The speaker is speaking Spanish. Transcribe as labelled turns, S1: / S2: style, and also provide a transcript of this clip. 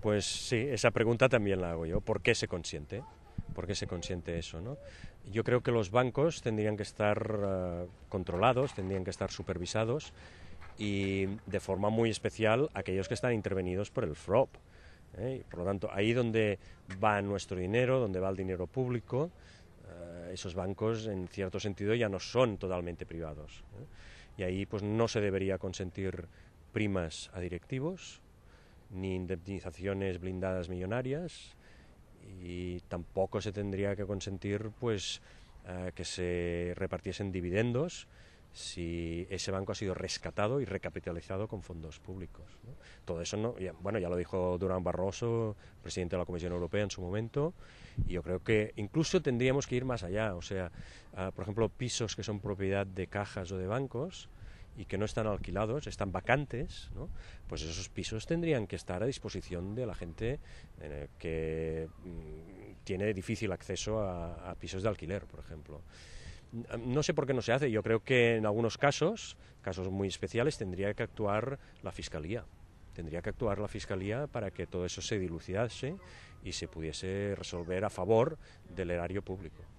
S1: Pues sí, esa pregunta también la hago yo. ¿Por qué se consiente? ¿Por qué se consiente eso? Yo creo que los bancos tendrían que estar eh, controlados, tendrían que estar supervisados y de forma muy especial aquellos que están intervenidos por el FROP. ¿eh? Por lo tanto, ahí donde va nuestro dinero, donde va el dinero público, eh, esos bancos en cierto sentido ya no son totalmente privados. Y ahí pues no se debería consentir primas a directivos, ni indemnizaciones blindadas millonarias y tampoco se tendría que consentir pues eh, que se repartiesen dividendos si ese banco ha sido rescatado y recapitalizado con fondos públicos. Todo eso, no, bueno, ya lo dijo Durán Barroso, presidente de la Comisión Europea en su momento, y yo creo que incluso tendríamos que ir más allá, o sea, ah, por ejemplo, pisos que son propiedad de cajas o de bancos, y que no están alquilados, están vacantes, pues esos pisos tendrían que estar a disposición de la gente eh, que mm, tiene difícil acceso a pisos de alquiler, por ejemplo. Mm, no sé por qué no se hace. Yo creo que en algunos casos, casos muy especiales, tendría que actuar la Fiscalía. Tendría que actuar la Fiscalía para que todo eso se dilucidase y se pudiese resolver a favor del erario público.